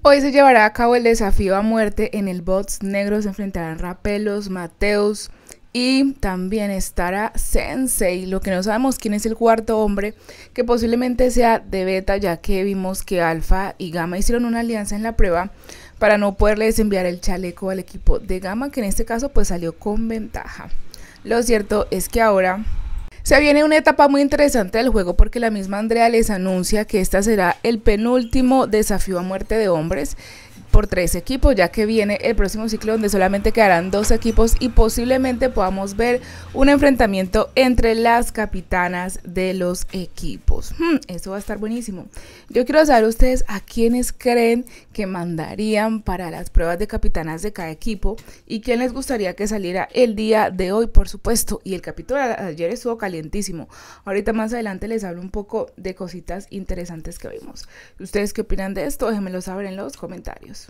Hoy se llevará a cabo el desafío a muerte en el bots negro. Se enfrentarán Rapelos, Mateus y también estará Sensei. Lo que no sabemos quién es el cuarto hombre, que posiblemente sea de Beta, ya que vimos que Alfa y Gamma hicieron una alianza en la prueba para no poderles enviar el chaleco al equipo de Gamma, que en este caso pues salió con ventaja. Lo cierto es que ahora se viene una etapa muy interesante del juego porque la misma Andrea les anuncia que esta será el penúltimo desafío a muerte de hombres por tres equipos, ya que viene el próximo ciclo donde solamente quedarán dos equipos y posiblemente podamos ver un enfrentamiento entre las capitanas de los equipos. Hmm, eso va a estar buenísimo. Yo quiero saber ustedes a quiénes creen que mandarían para las pruebas de capitanas de cada equipo y quién les gustaría que saliera el día de hoy, por supuesto. Y el capítulo de ayer estuvo calientísimo. Ahorita más adelante les hablo un poco de cositas interesantes que vimos. ¿Ustedes qué opinan de esto? Déjenmelo saber en los comentarios.